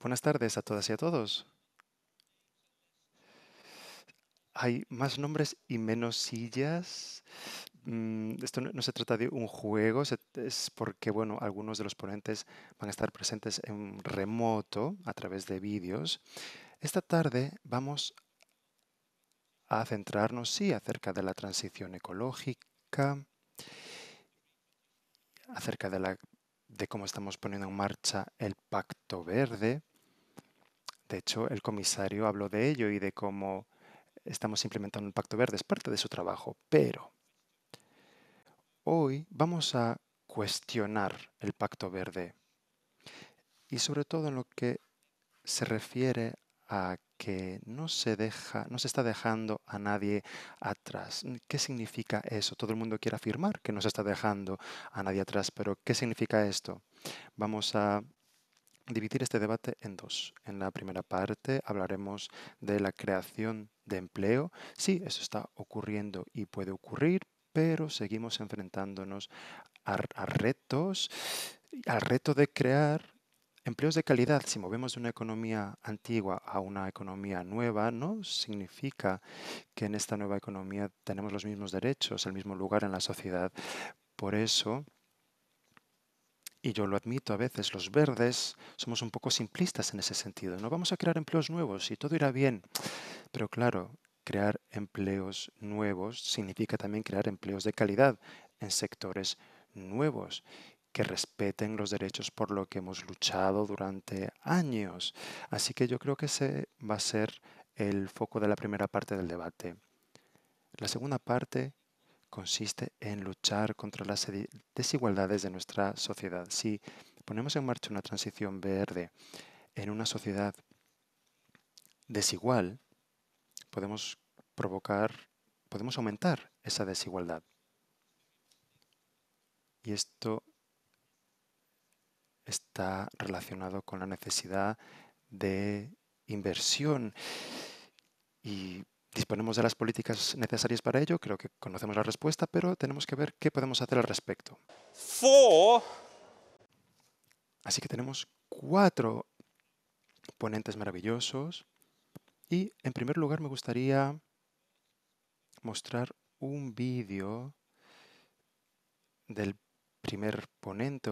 Buenas tardes a todas y a todos. Hay más nombres y menos sillas. Mm, esto no, se trata de un juego, es porque bueno, algunos de los ponentes van a estar presentes en remoto a través de vídeos. Esta tarde vamos a centrarnos, sí, acerca de la transición ecológica, acerca de la de cómo estamos poniendo en marcha el Pacto Verde. De hecho, el comisario habló de ello y de cómo estamos implementando el Pacto Verde. Es parte de su trabajo. Pero hoy vamos a cuestionar el Pacto Verde. Y sobre todo en lo que se refiere a que no se deja, no se está dejando a nadie atrás. Mm, ¿Qué significa eso? Todo el mundo quiere afirmar que no se está dejando a nadie atrás, pero ¿qué significa esto? Vamos a dividir este debate en dos. En la primera parte hablaremos de la creación de empleo. Sí, eso está ocurriendo y puede ocurrir, pero seguimos enfrentándonos a, a retos, al reto de crear Empleos de calidad, si movemos de una economía antigua a una economía nueva, no significa que en esta nueva economía tenemos los mismos derechos, el mismo lugar en la sociedad. Por eso, y yo lo admito a veces, los verdes somos un poco simplistas en ese sentido. No vamos a crear empleos nuevos y todo irá bien. Pero claro, crear empleos nuevos significa también crear empleos de calidad en sectores nuevos que respeten los derechos por lo que hemos luchado durante años. Así que yo creo que ese va a ser el foco de la primera parte del debate. La segunda parte consiste en luchar contra las desigualdades de nuestra sociedad. Si ponemos en marcha una transición verde en una sociedad desigual, podemos provocar, podemos aumentar esa desigualdad. Y esto está relacionado con la necesidad de inversión y disponemos de las políticas necesarias para ello, creo que conocemos la respuesta, pero tenemos que ver qué podemos hacer al respecto. Así que tenemos cuatro ponentes maravillosos y en primer lugar me gustaría mostrar un vídeo del primer ponente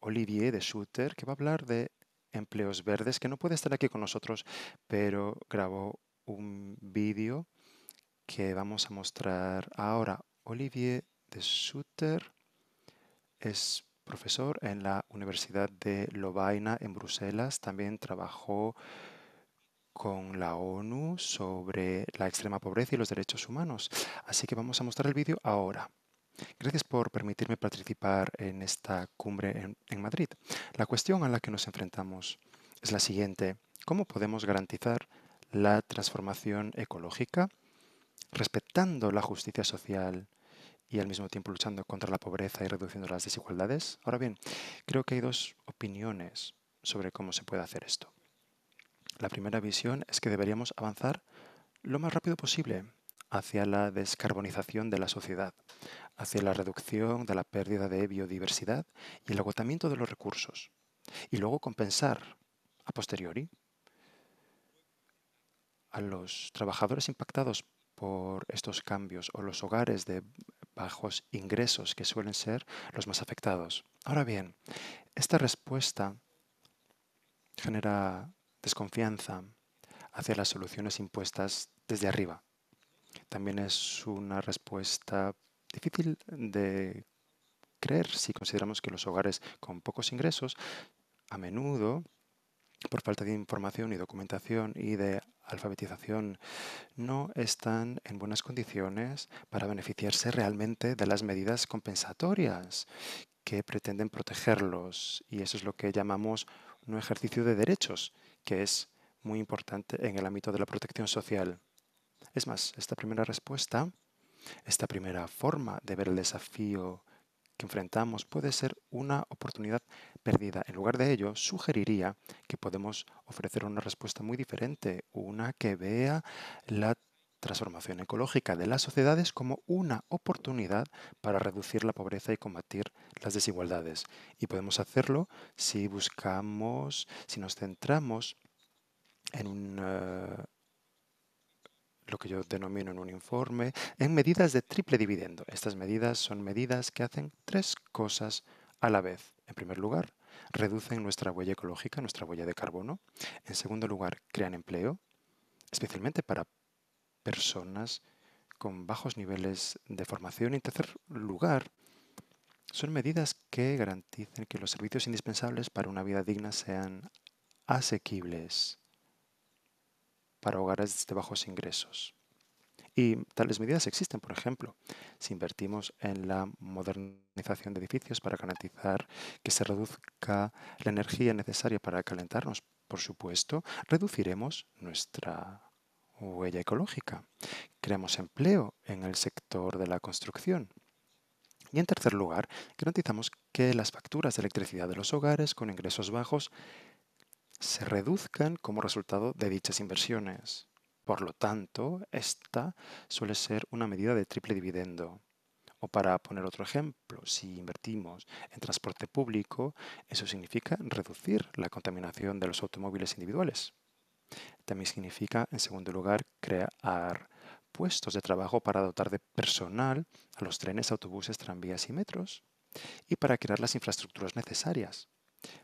Olivier de Schutter, que va a hablar de empleos verdes, que no puede estar aquí con nosotros, pero grabó un vídeo que vamos a mostrar ahora. Olivier de Sutter es profesor en la Universidad de Lovaina en Bruselas. También trabajó con la ONU sobre la extrema pobreza y los derechos humanos. Así que vamos a mostrar el vídeo ahora. Gracias por permitirme participar en esta cumbre en, Madrid. La cuestión a la que nos enfrentamos es la siguiente. ¿Cómo podemos garantizar la transformación ecológica respetando la justicia social y al mismo tiempo luchando contra la pobreza y reduciendo las desigualdades? Ahora bien, creo que hay dos opiniones sobre cómo se puede hacer esto. La primera visión es que deberíamos avanzar lo más rápido posible hacia la descarbonización de la sociedad, hacia la reducción de la pérdida de biodiversidad y el agotamiento de los recursos, y luego compensar a posteriori a los trabajadores impactados por estos cambios o los hogares de bajos ingresos que suelen ser los más afectados. Ahora bien, esta respuesta genera desconfianza hacia las soluciones impuestas desde arriba. También es una respuesta difícil de creer si consideramos que los hogares con pocos ingresos a menudo por falta de información y documentación y de alfabetización, no están en buenas condiciones para beneficiarse realmente de las medidas compensatorias que pretenden protegerlos. Y eso es lo que llamamos un ejercicio de derechos, que es muy importante en el ámbito de la protección social. Es más, esta primera respuesta, esta primera forma de ver el desafío que enfrentamos puede ser una oportunidad perdida. En lugar de ello, sugeriría que podemos ofrecer una respuesta muy diferente, una que vea la transformación ecológica de las sociedades como una oportunidad para reducir la pobreza y combatir las desigualdades. Y podemos hacerlo si buscamos, si nos centramos en un... Eh, lo que yo denomino en un informe, en medidas de triple dividendo. Estas medidas son medidas que hacen tres cosas a la vez. En primer lugar, reducen nuestra huella ecológica, nuestra huella de carbono. En segundo lugar, crean empleo, especialmente para personas con bajos niveles de formación. Y en tercer lugar, son medidas que garanticen que los servicios indispensables para una vida digna sean asequibles para hogares de bajos ingresos. Y tales medidas existen, por ejemplo, si invertimos en la modernización de edificios para garantizar que se reduzca la energía necesaria para calentarnos, por supuesto, reduciremos nuestra huella ecológica. Creamos empleo en el sector de la construcción. Y en tercer lugar, garantizamos que las facturas de electricidad de los hogares con ingresos bajos se reduzcan como resultado de dichas inversiones. Por lo tanto, esta suele ser una medida de triple dividendo. O para poner otro ejemplo, si invertimos en transporte público, eso significa reducir la contaminación de los automóviles individuales. También significa, en segundo lugar, crear puestos de trabajo para dotar de personal a los trenes, autobuses, tranvías y metros, y para crear las infraestructuras necesarias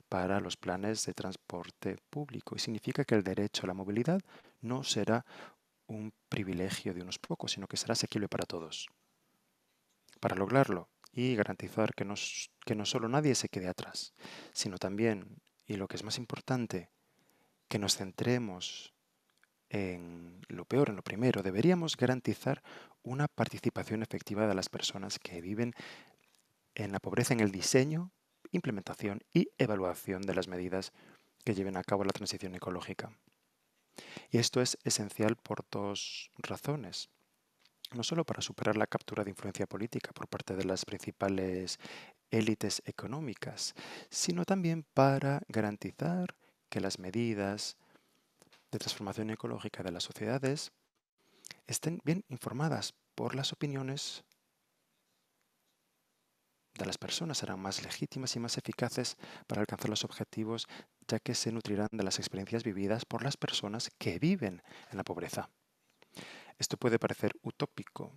para los planes de transporte público y significa que el derecho a la movilidad no será un privilegio de unos pocos, sino que será asequible para todos. Para lograrlo y garantizar que no, que no solo nadie se quede atrás, sino también, y lo que es más importante, que nos centremos en lo peor, en lo primero, deberíamos garantizar una participación efectiva de las personas que viven en la pobreza, en el diseño implementación y evaluación de las medidas que lleven a cabo la transición ecológica. Y esto es esencial por dos razones. No solo para superar la captura de influencia política por parte de las principales élites económicas, sino también para garantizar que las medidas de transformación ecológica de las sociedades estén bien informadas por las opiniones de las personas serán más legítimas y más eficaces para alcanzar los objetivos, ya que se nutrirán de las experiencias vividas por las personas que viven en la pobreza. Esto puede parecer utópico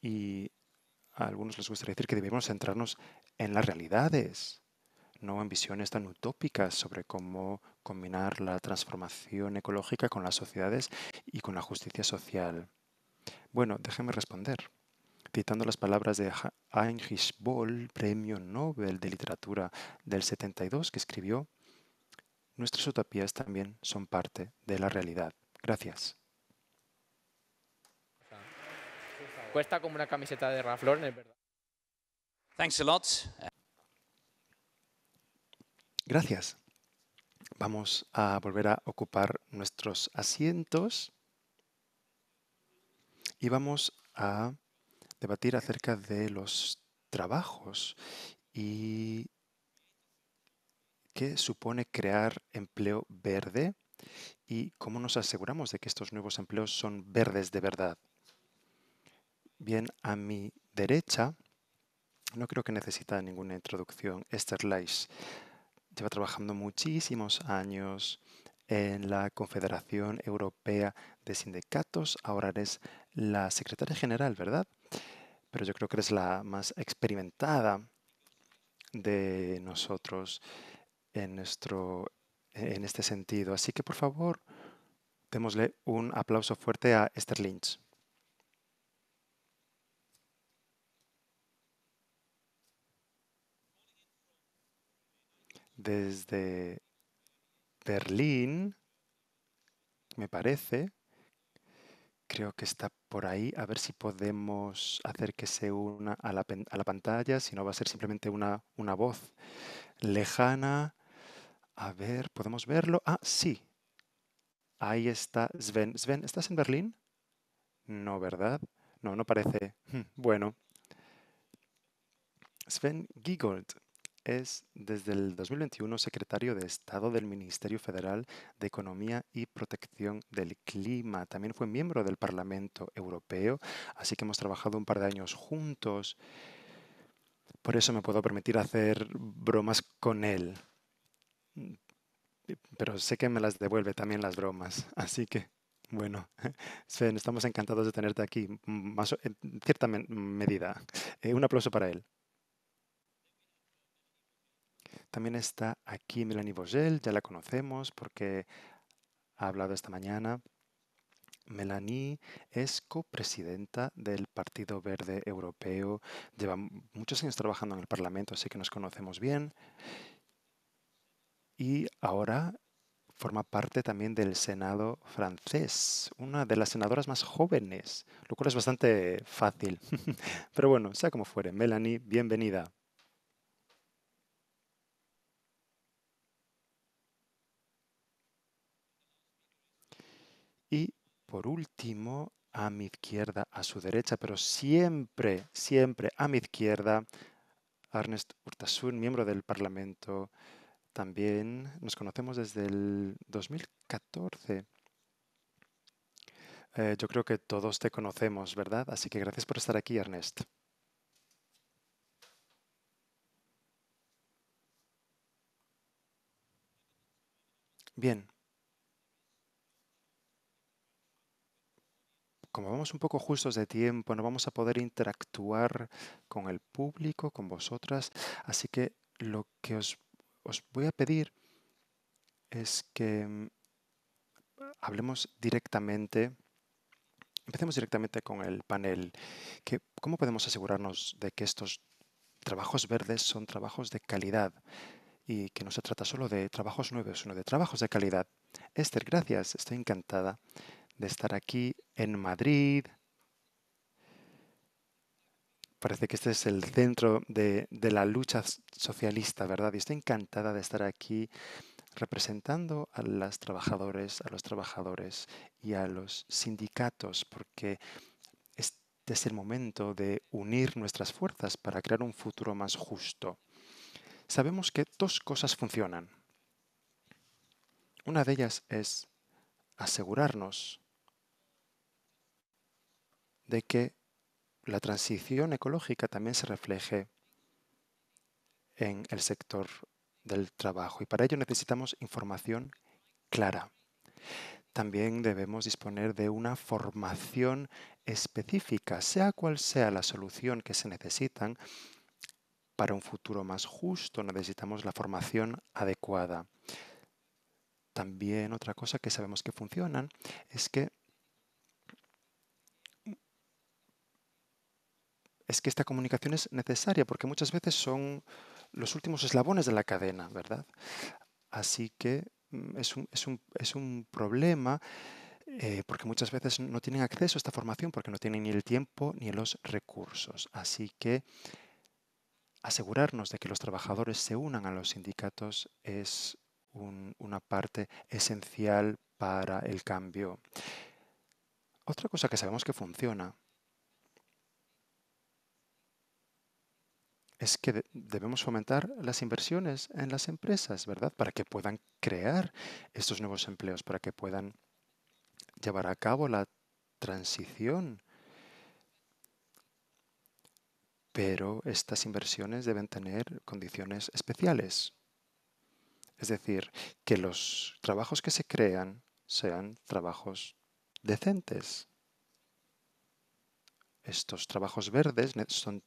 y a algunos les gustaría decir que debemos centrarnos en las realidades, no en visiones tan utópicas sobre cómo combinar la transformación ecológica con las sociedades y con la justicia social. Bueno, déjeme responder citando las palabras de Heinrich Boll, premio Nobel de Literatura del 72, que escribió, Nuestras utopías también son parte de la realidad. Gracias. Cuesta como una camiseta de Raflor, es verdad. Thanks lot. Gracias. Vamos a volver a ocupar nuestros asientos y vamos a debatir acerca de los trabajos y qué supone crear empleo verde y cómo nos aseguramos de que estos nuevos empleos son verdes de verdad. Bien, a mi derecha, no creo que necesita ninguna introducción, Esther Leis lleva trabajando muchísimos años en la Confederación Europea de Sindicatos. Ahora eres la secretaria general, ¿verdad? Pero yo creo que eres la más experimentada de nosotros en, nuestro, en este sentido. Así que, por favor, démosle un aplauso fuerte a Esther Lynch. Desde Berlín, me parece. Creo que está por ahí. A ver si podemos hacer que se una a la, pantalla, si no va a ser simplemente una, una voz lejana. A ver, ¿podemos verlo? Ah, sí. Ahí está Sven. Sven, ¿estás en Berlín? No, ¿verdad? No, no parece. Bueno. Sven Giegold es desde el 2021 secretario de Estado del Ministerio Federal de Economía y Protección del Clima. También fue miembro del Parlamento Europeo, así que hemos trabajado un par de años juntos. Por eso me puedo permitir hacer bromas con él. Pero sé que me las devuelve también las bromas, así que bueno, Sven, estamos encantados de tenerte aquí, en cierta medida. Eh, un aplauso para él. También está aquí Melanie Vogel, ya la conocemos porque ha hablado esta mañana. Melanie es copresidenta del Partido Verde Europeo, lleva muchos años trabajando en el Parlamento, así que nos conocemos bien. Y ahora forma parte también del Senado francés, una de las senadoras más jóvenes, lo cual es bastante fácil. Pero bueno, sea como fuere, Melanie, bienvenida. Y por último, a mi izquierda, a su derecha, pero siempre, siempre a mi izquierda, Ernest Urtasun, miembro del Parlamento. También nos conocemos desde el 2014. Eh, yo creo que todos te conocemos, ¿verdad? Así que gracias por estar aquí, Ernest. Bien, como vamos un poco justos de tiempo, no vamos a poder interactuar con el público, con vosotras, así que lo que os, voy a pedir es que mm, hablemos directamente, empecemos directamente con el panel, que cómo podemos asegurarnos de que estos trabajos verdes son trabajos de calidad y que no se trata solo de trabajos nuevos, sino de trabajos de calidad. Esther, gracias, estoy encantada de estar aquí en Madrid. Parece que este es el centro de, la lucha socialista, ¿verdad? Y estoy encantada de estar aquí representando a las trabajadores, a los trabajadores y a los sindicatos, porque este es el momento de unir nuestras fuerzas para crear un futuro más justo. Sabemos que dos cosas funcionan. Una de ellas es asegurarnos de que la transición ecológica también se refleje en el sector del trabajo y para ello necesitamos información clara. También debemos disponer de una formación específica, sea cual sea la solución que se necesitan, para un futuro más justo necesitamos la formación adecuada. También otra cosa que sabemos que funcionan es que es que esta comunicación es necesaria porque muchas veces son los últimos eslabones de la cadena, ¿verdad? Así que mm, es un, problema eh, porque muchas veces no tienen acceso a esta formación porque no tienen ni el tiempo ni los recursos. Así que asegurarnos de que los trabajadores se unan a los sindicatos es una parte esencial para el cambio. Otra cosa que sabemos que funciona es que debemos fomentar las inversiones en las empresas, ¿verdad? Para que puedan crear estos nuevos empleos, para que puedan llevar a cabo la transición. Pero estas inversiones deben tener condiciones especiales. Es decir, que los trabajos que se crean sean trabajos decentes. Estos trabajos verdes son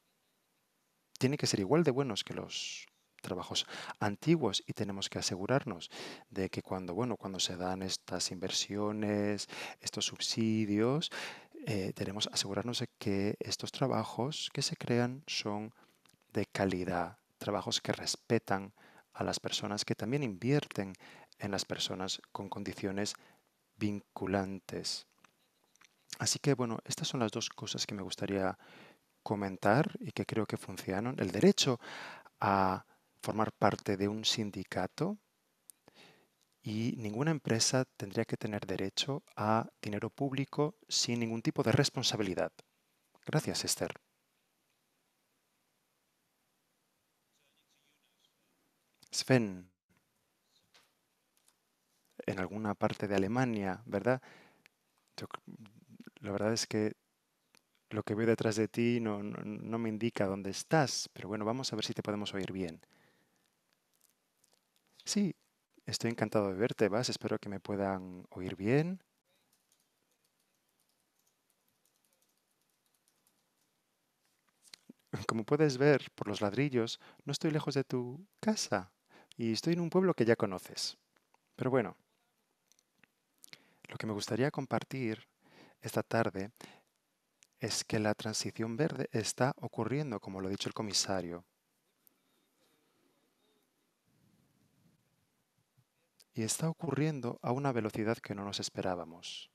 tiene que ser igual de buenos que los trabajos antiguos y tenemos que asegurarnos de que cuando bueno cuando se dan estas inversiones estos subsidios eh, tenemos asegurarnos de que estos trabajos que se crean son de calidad trabajos que respetan a las personas que también invierten en las personas con condiciones vinculantes así que bueno estas son las dos cosas que me gustaría comentar y que creo que funcionan, el derecho a formar parte de un sindicato y ninguna empresa tendría que tener derecho a dinero público sin ningún tipo de responsabilidad. Gracias, Esther. Sven, en alguna parte de Alemania, ¿verdad? la verdad es que lo que veo detrás de ti no, no, me indica dónde estás, pero bueno, vamos a ver si te podemos oír bien. Sí, estoy encantado de verte, Vas, espero que me puedan oír bien. Como puedes ver por los ladrillos, no estoy lejos de tu casa y estoy en un pueblo que ya conoces. Pero bueno, lo que me gustaría compartir esta tarde es que la transición verde está ocurriendo, como lo ha dicho el comisario. Y está ocurriendo a una velocidad que no nos esperábamos.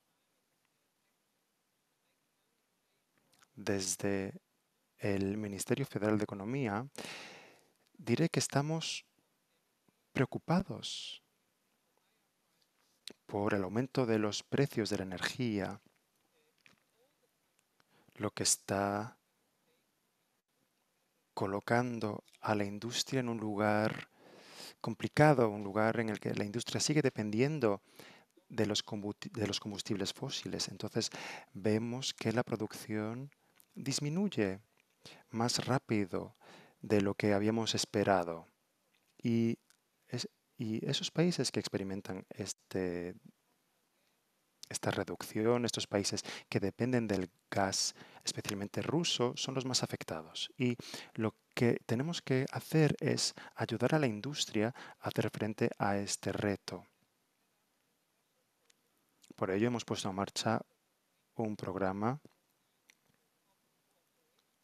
Desde el Ministerio Federal de Economía, diré que estamos preocupados por el aumento de los precios de la energía, lo que está colocando a la industria en un lugar complicado, un lugar en el que la industria sigue dependiendo de los, combustibles fósiles. Entonces vemos que la producción disminuye más rápido de lo que habíamos esperado. Y, esos países que experimentan este esta reducción, estos países que dependen del gas, especialmente ruso, son los más afectados. Y lo que tenemos que hacer es ayudar a la industria a hacer frente a este reto. Por ello hemos puesto en marcha un programa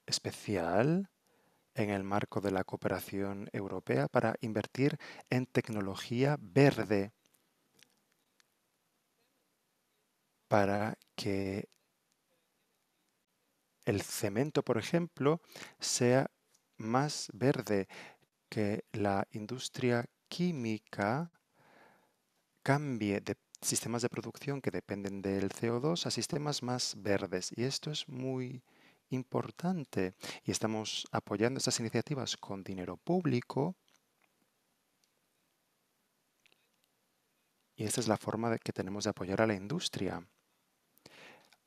especial en el marco de la cooperación europea para invertir en tecnología verde para que el cemento, por ejemplo, sea más verde, que la industria química cambie de sistemas de producción que dependen del CO2 a sistemas más verdes. Y esto es muy importante. Y estamos apoyando estas iniciativas con dinero público. Y esta es la forma de que tenemos de apoyar a la industria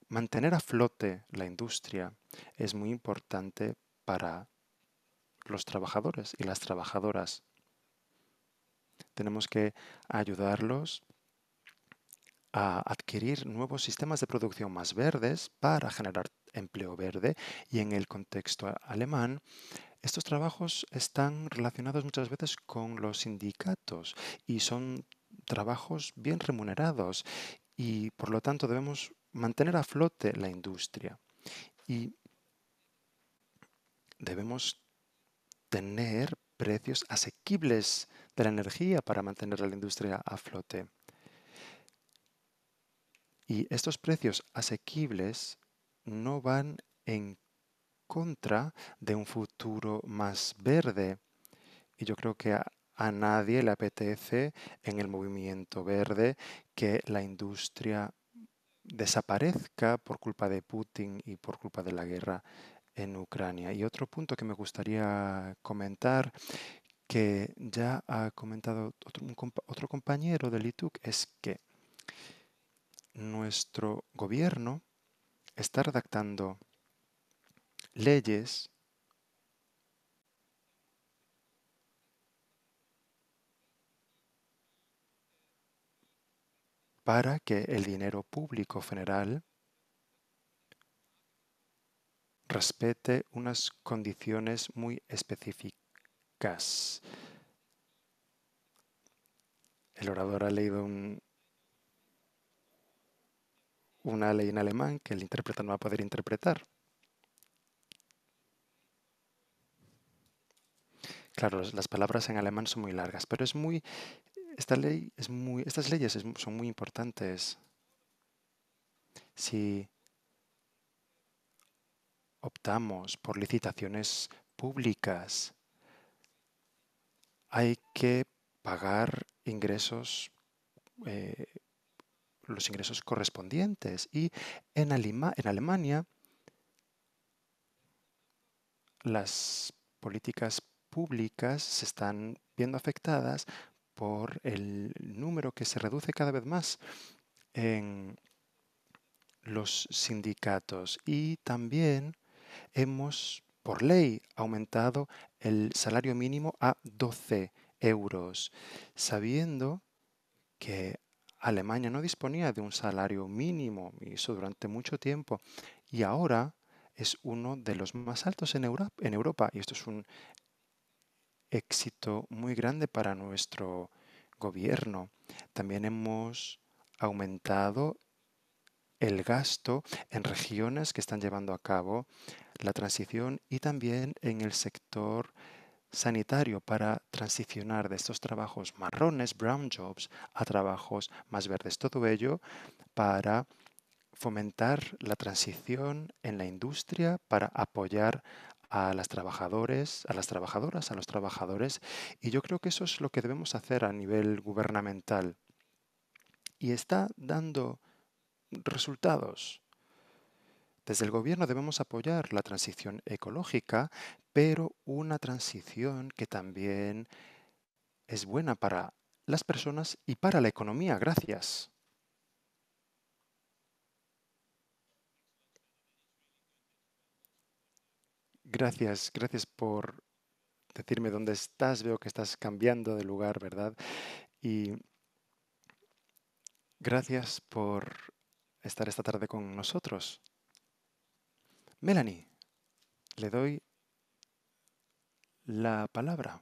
mantener a flote la industria es muy importante para los trabajadores y las trabajadoras. Tenemos que ayudarlos a adquirir nuevos sistemas de producción más verdes para generar empleo verde y en el contexto alemán estos trabajos están relacionados muchas veces con los sindicatos y son trabajos bien remunerados y por lo tanto debemos mantener a flote la industria. Y debemos tener precios asequibles de la energía para mantener a la industria a flote. Y estos precios asequibles no van en contra de un futuro más verde. Y yo creo que a, a nadie le apetece en el movimiento verde que la industria desaparezca por culpa de Putin y por culpa de la guerra en Ucrania. Y otro punto que me gustaría comentar, que ya ha comentado otro, compañero del ITUC, es que nuestro gobierno está redactando leyes para que el dinero público general respete unas condiciones muy específicas. El orador ha leído una ley en alemán que el intérprete no va a poder interpretar. Claro, las palabras en alemán son muy largas, pero es muy estas leyes son muy importantes. Si optamos por licitaciones públicas, hay que pagar ingresos, eh, los ingresos correspondientes. Y en Alemania, las políticas públicas se están viendo afectadas por el número que se reduce cada vez más en los sindicatos y también hemos, por ley, aumentado el salario mínimo a 12 euros, sabiendo que Alemania no disponía de un salario mínimo, y eso durante mucho tiempo, y ahora es uno de los más altos en Europa, en Europa y esto es un éxito muy grande para nuestro gobierno. También hemos aumentado el gasto en regiones que están llevando a cabo la transición y también en el sector sanitario para transicionar de estos trabajos marrones, brown jobs, a trabajos más verdes. Todo ello para fomentar la transición en la industria, para apoyar a las trabajadores, a las trabajadoras, a los trabajadores, y yo creo que eso es lo que debemos hacer a nivel gubernamental. Y está dando resultados. Desde el gobierno debemos apoyar la transición ecológica, pero una transición que también es buena para las personas y para la economía. Gracias. Gracias, gracias por decirme dónde estás. Veo que estás cambiando de lugar, ¿verdad? Y gracias por estar esta tarde con nosotros. Melanie, le doy la palabra.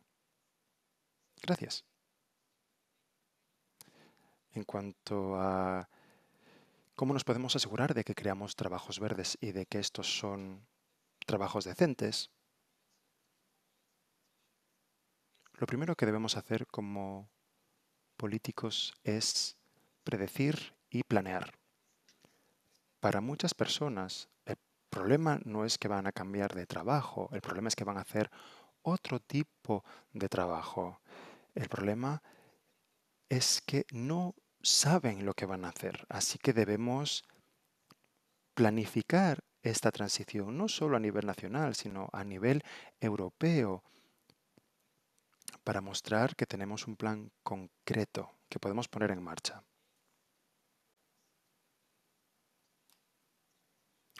Gracias. En cuanto a cómo nos podemos asegurar de que creamos trabajos verdes y de que estos son trabajos decentes, lo primero que debemos hacer como políticos es predecir y planear. Para muchas personas el problema no es que van a cambiar de trabajo, el problema es que van a hacer otro tipo de trabajo. El problema es que no saben lo que van a hacer, así que debemos planificar esta transición, no solo a nivel nacional, sino a nivel europeo, para mostrar que tenemos un plan concreto que podemos poner en marcha.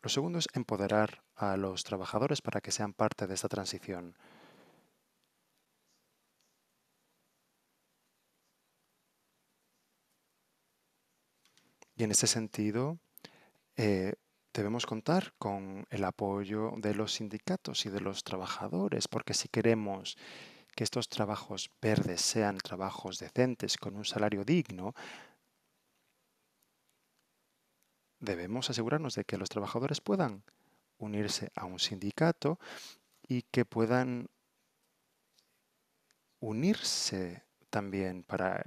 Lo segundo es empoderar a los trabajadores para que sean parte de esta transición. Y en ese sentido, eh, debemos contar con el apoyo de los sindicatos y de los trabajadores, porque si queremos que estos trabajos verdes sean trabajos decentes con un salario digno, debemos asegurarnos de que los trabajadores puedan unirse a un sindicato y que puedan unirse también para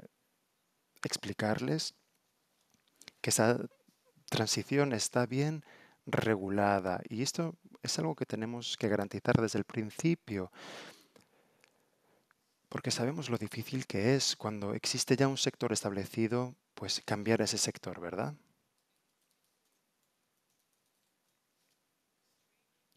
explicarles que esa transición está bien regulada. Y esto es algo que tenemos que garantizar desde el principio, porque sabemos lo difícil que es cuando existe ya un sector establecido, pues cambiar ese sector, ¿verdad?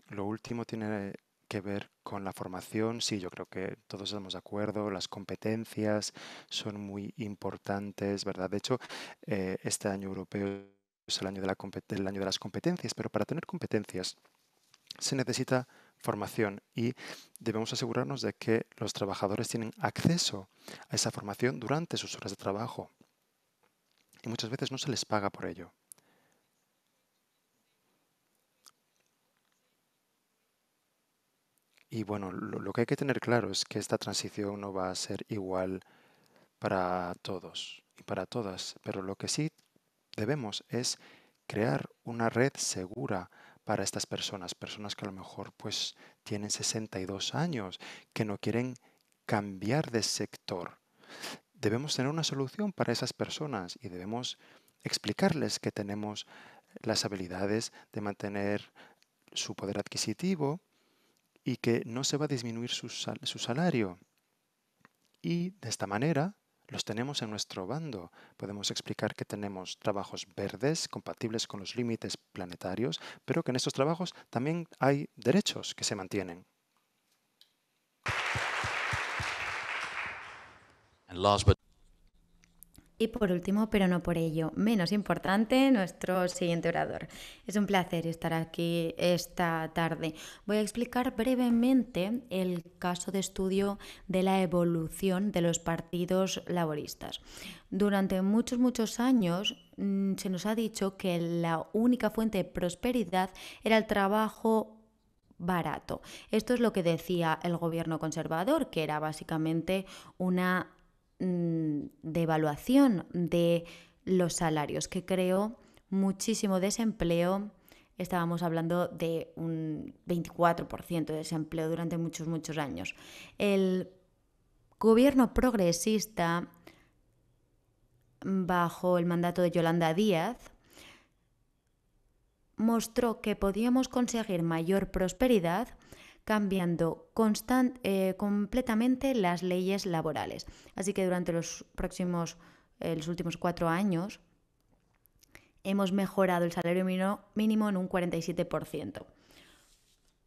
Lo último tiene que ver con la formación, sí, yo creo que todos estamos de acuerdo, las competencias son muy importantes, ¿verdad? De hecho, eh, este año europeo es el año de, año de las competencias, pero para tener competencias se necesita formación y debemos asegurarnos de que los trabajadores tienen acceso a esa formación durante sus horas de trabajo. Y muchas veces no se les paga por ello. Y bueno, lo que hay que tener claro es que esta transición no va a ser igual para todos y para todas, pero lo que sí debemos es crear una red segura para estas personas, personas que a lo mejor pues tienen 62 años, que no quieren cambiar de sector. Debemos tener una solución para esas personas y debemos explicarles que tenemos las habilidades de mantener su poder adquisitivo y que no se va a disminuir su, su salario. Y de esta manera los tenemos en nuestro bando. Podemos explicar que tenemos trabajos verdes compatibles con los límites planetarios, pero que en estos trabajos también hay derechos que se mantienen. Y por último, pero no por ello, menos importante, nuestro siguiente orador. Es un placer estar aquí esta tarde. Voy a explicar brevemente el caso de estudio de la evolución de los partidos laboristas. Durante muchos, muchos años mm, se nos ha dicho que la única fuente de prosperidad era el trabajo barato. Esto es lo que decía el gobierno conservador, que era básicamente una Mm, de evaluación de los salarios, que creó muchísimo desempleo. Estábamos hablando de un 24% de desempleo durante muchos, muchos años. El gobierno progresista, bajo el mandato de Yolanda Díaz, mostró que podíamos conseguir mayor prosperidad cambiando eh, completamente las leyes laborales. Así que durante los próximos, eh, los últimos cuatro años, hemos mejorado el salario mínimo en un 47%.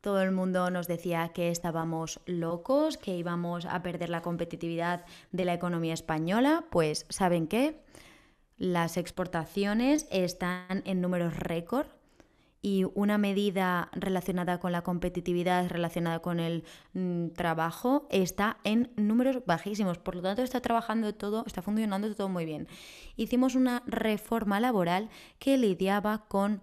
Todo el mundo nos decía que estábamos locos, que íbamos a perder la competitividad de la economía española. Pues, ¿saben qué? Las exportaciones están en números récord, y una medida relacionada con la competitividad, relacionada con el mm, trabajo, está en números bajísimos. Por lo tanto, está trabajando todo, está funcionando todo muy bien. Hicimos una reforma laboral que lidiaba con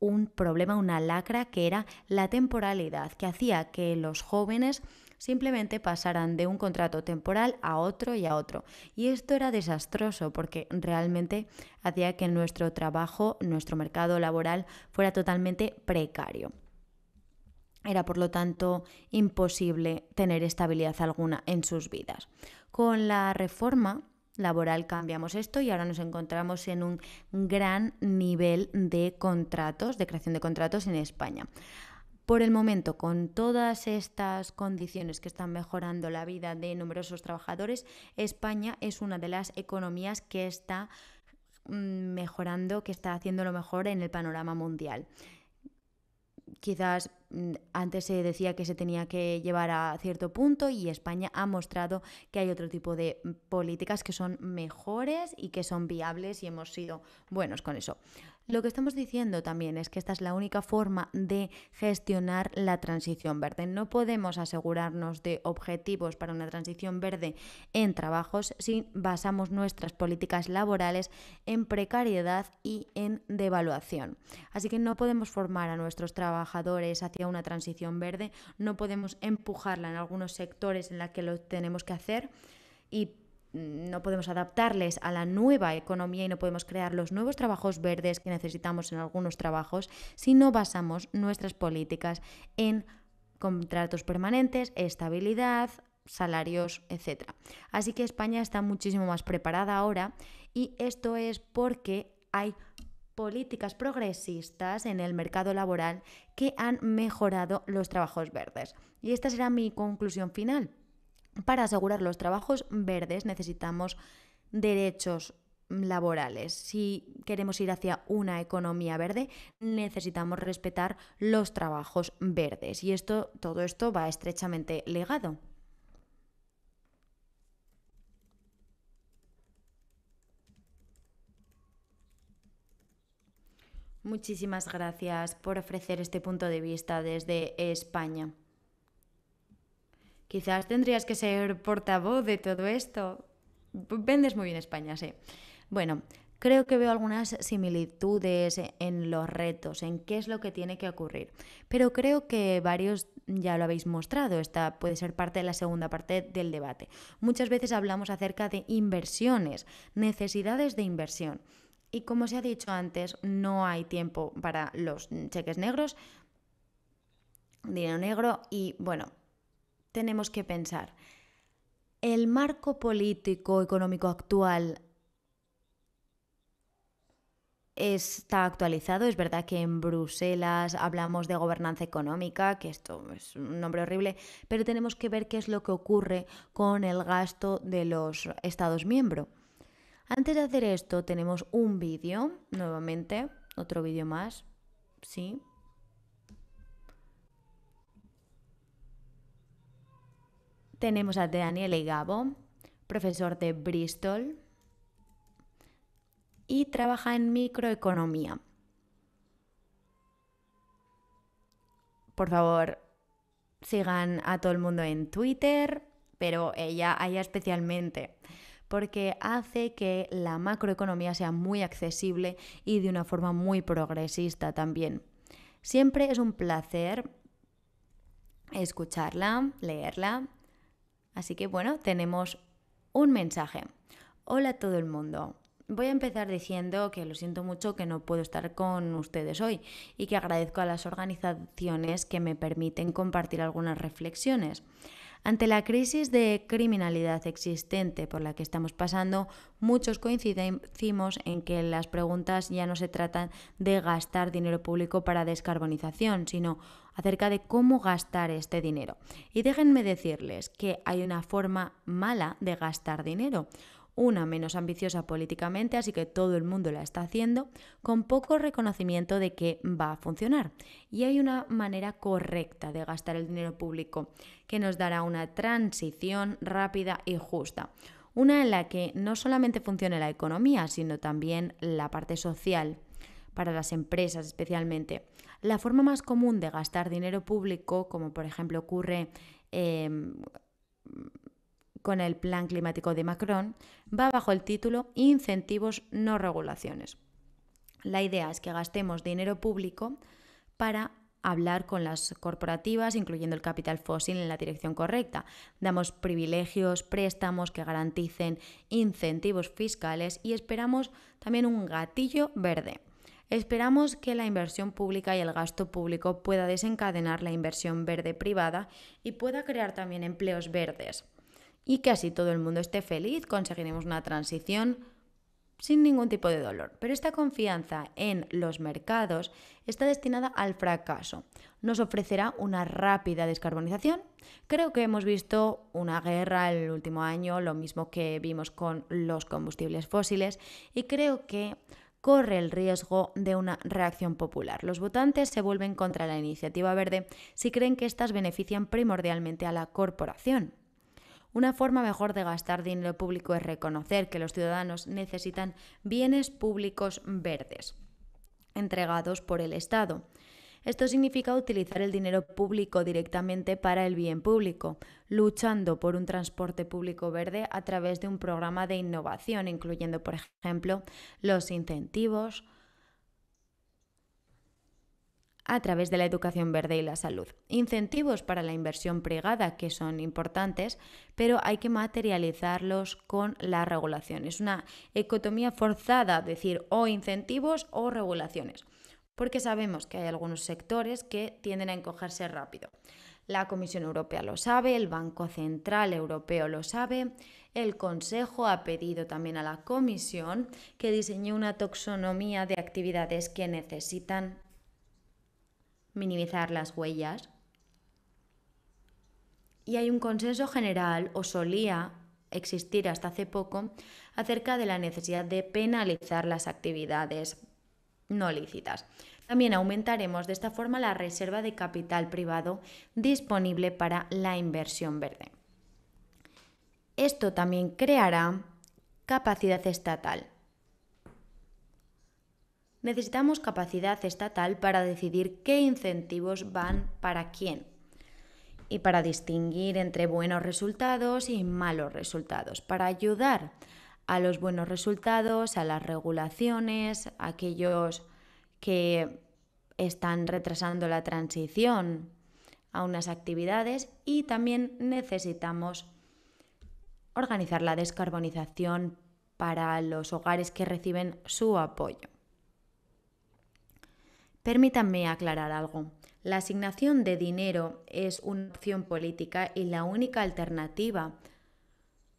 un problema, una lacra que era la temporalidad, que hacía que los jóvenes simplemente pasaran de un contrato temporal a otro y a otro. Y esto era desastroso porque realmente hacía que nuestro trabajo, nuestro mercado laboral fuera totalmente precario. Era por lo tanto imposible tener estabilidad alguna en sus vidas. Con la reforma laboral cambiamos esto y ahora nos encontramos en un gran nivel de contratos, de creación de contratos en España. Por el momento, con todas estas condiciones que están mejorando la vida de numerosos trabajadores, España es una de las economías que está mm, mejorando, que está haciendo lo mejor en el panorama mundial. Quizás mm, antes se decía que se tenía que llevar a cierto punto y España ha mostrado que hay otro tipo de mm, políticas que son mejores y que son viables y hemos sido buenos con eso. Lo que estamos diciendo también es que esta es la única forma de gestionar la transición verde. No podemos asegurarnos de objetivos para una transición verde en trabajos si basamos nuestras políticas laborales en precariedad y en devaluación. Así que no podemos formar a nuestros trabajadores hacia una transición verde, no podemos empujarla en algunos sectores en los que lo tenemos que hacer y no podemos adaptarles a la nueva economía y no podemos crear los nuevos trabajos verdes que necesitamos en algunos trabajos si no basamos nuestras políticas en contratos permanentes, estabilidad, salarios, etc. Así que España está muchísimo más preparada ahora y esto es porque hay políticas progresistas en el mercado laboral que han mejorado los trabajos verdes. Y esta será mi conclusión final. Para asegurar los trabajos verdes necesitamos derechos laborales. Si queremos ir hacia una economía verde, necesitamos respetar los trabajos verdes y esto todo esto va estrechamente legado. Muchísimas gracias por ofrecer este punto de vista desde España. Quizás tendrías que ser portavoz de todo esto. Vendes muy bien España, sí. Bueno, creo que veo algunas similitudes en los retos, en qué es lo que tiene que ocurrir. Pero creo que varios ya lo habéis mostrado, esta puede ser parte de la segunda parte del debate. Muchas veces hablamos acerca de inversiones, necesidades de inversión. Y como se ha dicho antes, no hay tiempo para los cheques negros, dinero negro y bueno, tenemos que pensar. El marco político económico actual está actualizado. Es verdad que en Bruselas hablamos de gobernanza económica, que esto es un nombre horrible, pero tenemos que ver qué es lo que ocurre con el gasto de los Estados miembros. Antes de hacer esto tenemos un vídeo, nuevamente, otro vídeo más, sí, Tenemos a Danielle Gabo, profesor de Bristol, y trabaja en microeconomía. Por favor, sigan a todo el mundo en Twitter, pero ella, haya especialmente, porque hace que la macroeconomía sea muy accesible y de una forma muy progresista también. Siempre es un placer escucharla, leerla Así que bueno, tenemos un mensaje. Hola a todo el mundo. Voy a empezar diciendo que lo siento mucho que no puedo estar con ustedes hoy y que agradezco a las organizaciones que me permiten compartir algunas reflexiones. Ante la crisis de criminalidad existente por la que estamos pasando, muchos coincidimos en que las preguntas ya no se tratan de gastar dinero público para descarbonización, sino acerca de cómo gastar este dinero. Y déjenme decirles que hay una forma mala de gastar dinero una menos ambiciosa políticamente, así que todo el mundo la está haciendo, con poco reconocimiento de que va a funcionar. Y hay una manera correcta de gastar el dinero público que nos dará una transición rápida y justa. Una en la que no solamente funcione la economía, sino también la parte social, para las empresas especialmente. La forma más común de gastar dinero público, como por ejemplo ocurre em, con el plan climático de Macron, va bajo el título Incentivos no regulaciones. La idea es que gastemos dinero público para hablar con las corporativas, incluyendo el capital fósil, en la dirección correcta. Damos privilegios, préstamos que garanticen incentivos fiscales y esperamos también un gatillo verde Esperamos que la inversión pública y el gasto público pueda desencadenar la inversión verde privada y pueda crear también empleos verdes. Y que así todo el mundo esté feliz, conseguiremos una transición sin ningún tipo de dolor. Pero esta confianza en los mercados está destinada al fracaso. Nos ofrecerá una rápida descarbonización. Creo que hemos visto una guerra el último año, lo mismo que vimos con los combustibles fósiles, y creo que corre el riesgo de una reacción popular. Los votantes se vuelven contra la iniciativa verde si creen que éstas benefician primordialmente a la corporación. Una forma mejor de gastar dinero público es reconocer que los ciudadanos necesitan bienes públicos verdes entregados por el Estado. Esto significa utilizar el dinero público directamente para el bien público, luchando por un transporte público verde a través de un programa de innovación, incluyendo, por ejemplo, los incentivos, a través de la educación verde y la salud. Incentivos para la inversión privada que son importantes, pero hay que materializarlos con la regulación. Es una ecotomía forzada, decir o incentivos o regulaciones porque sabemos que hay algunos sectores que tienden a encogerse rápido. La Comisión Europea lo sabe, el Banco Central Europeo lo sabe, el Consejo ha pedido también a la Comisión que diseñe una taxonomía de actividades que necesitan minimizar las huellas. Y hay un consenso general, o solía existir hasta hace poco, acerca de la necesidad de penalizar las actividades no lícitas. También aumentaremos de esta forma la reserva de capital privado disponible para la inversión verde. Esto también creará capacidad estatal. Necesitamos capacidad estatal para decidir qué incentivos van para quién y para distinguir entre buenos resultados y malos resultados, para ayudar a los buenos resultados, a las regulaciones, aquellos que están retrasando la transición a unas actividades y también necesitamos organizar la descarbonización para los hogares que reciben su apoyo. Permítanme aclarar algo. La asignación de dinero es una opción política y la única alternativa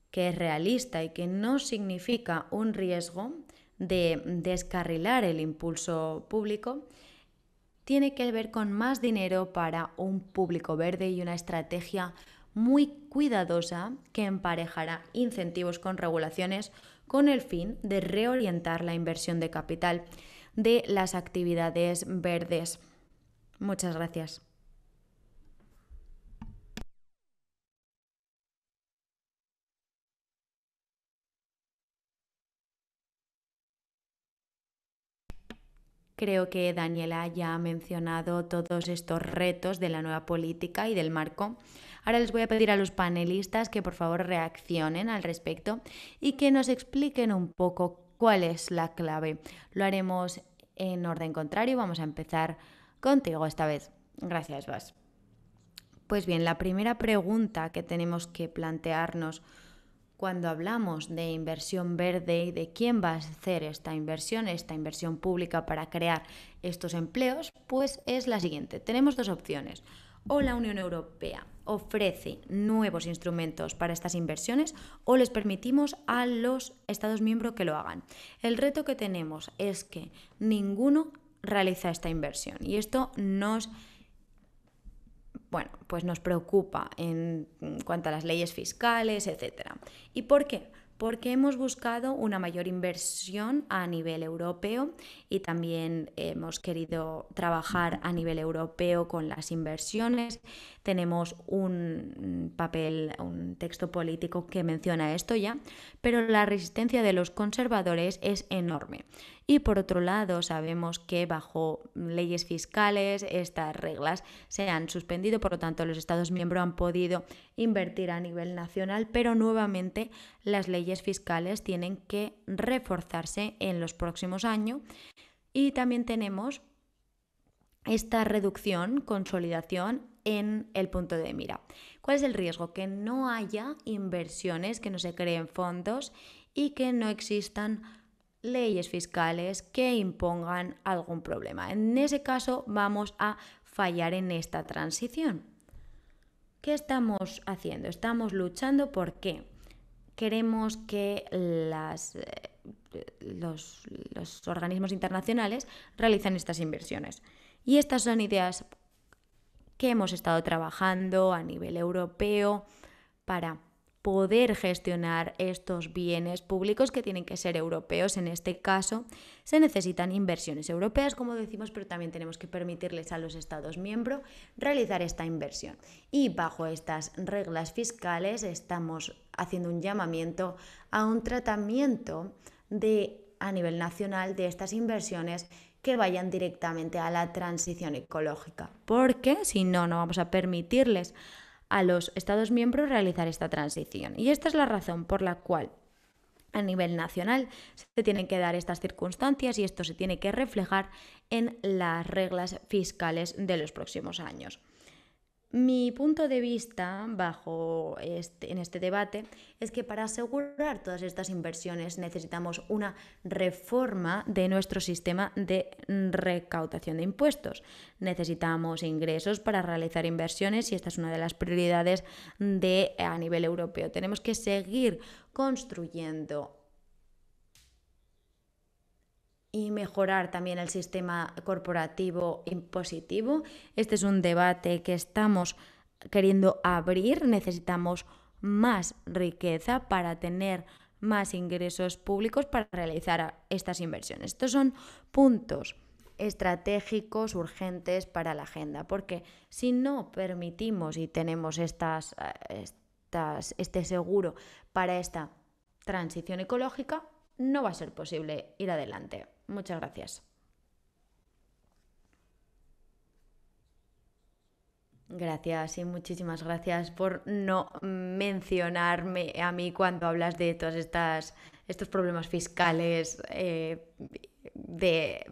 que es realista y que no significa un riesgo de descarrilar el impulso público, tiene que ver con más dinero para un público verde y una estrategia muy cuidadosa que emparejará incentivos con regulaciones con el fin de reorientar la inversión de capital de las actividades verdes. Muchas gracias. Creo que Daniela ya ha mencionado todos estos retos de la nueva política y del marco. Ahora les voy a pedir a los panelistas que por favor reaccionen al respecto y que nos expliquen un poco cuál es la clave. Lo haremos en orden contrario. Vamos a empezar contigo esta vez. Gracias, Vas. Pues bien, la primera pregunta que tenemos que plantearnos cuando hablamos de inversión verde y de quién va a hacer esta inversión, esta inversión pública para crear estos empleos, pues es la siguiente. Tenemos dos opciones. O la Unión Europea ofrece nuevos instrumentos para estas inversiones o les permitimos a los Estados miembros que lo hagan. El reto que tenemos es que ninguno realiza esta inversión y esto nos bueno, pues nos preocupa en cuanto a las leyes fiscales, etc. ¿Y por qué? Porque hemos buscado una mayor inversión a nivel europeo y también hemos querido trabajar a nivel europeo con las inversiones, tenemos un papel, un texto político que menciona esto ya, pero la resistencia de los conservadores es enorme. Y por otro lado, sabemos que bajo leyes fiscales estas reglas se han suspendido, por lo tanto los Estados miembros han podido invertir a nivel nacional, pero nuevamente las leyes fiscales tienen que reforzarse en los próximos años. Y también tenemos esta reducción, consolidación en el punto de mira. ¿Cuál es el riesgo? Que no haya inversiones, que no se creen fondos y que no existan leyes fiscales que impongan algún problema. En ese caso vamos a fallar en esta transición. ¿Qué estamos haciendo? Estamos luchando porque Queremos que eh, los, los organismos internacionales realicen estas inversiones. Y estas son ideas que hemos estado trabajando a nivel europeo para poder gestionar estos bienes públicos que tienen que ser europeos. En este caso, se necesitan inversiones europeas, como decimos, pero también tenemos que permitirles a los Estados miembros realizar esta inversión. Y bajo estas reglas fiscales estamos haciendo un llamamiento a un tratamiento de, a nivel nacional de estas inversiones que vayan directamente a la transición ecológica, porque si no, no vamos a permitirles a los Estados miembros realizar esta transición. Y esta es la razón por la cual a nivel nacional se tienen que dar estas circunstancias y esto se tiene que reflejar en las reglas fiscales de los próximos años. Mi punto de vista bajo este, en este debate es que para asegurar todas estas inversiones necesitamos una reforma de nuestro sistema de recaudación de impuestos. Necesitamos ingresos para realizar inversiones y esta es una de las prioridades de, a nivel europeo. Tenemos que seguir construyendo y mejorar también el sistema corporativo impositivo. Este es un debate que estamos queriendo abrir. Necesitamos más riqueza para tener más ingresos públicos para realizar estas inversiones. Estos son puntos estratégicos urgentes para la agenda, porque si no permitimos y tenemos estas, este seguro para esta transición ecológica, no va a ser posible ir adelante. Muchas gracias. Gracias y muchísimas gracias por no mencionarme a mí cuando hablas de todos estos problemas fiscales eh, de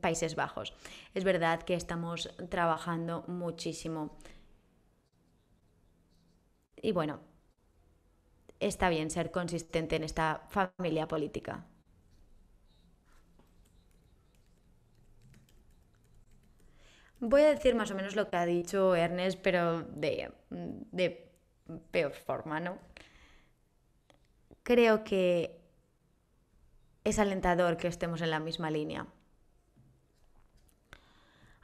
Países Bajos. Es verdad que estamos trabajando muchísimo. Y bueno, está bien ser consistente en esta familia política. Voy a decir más o menos lo que ha dicho Ernest, pero de, peor forma, ¿no? Creo que es alentador que estemos en la misma línea.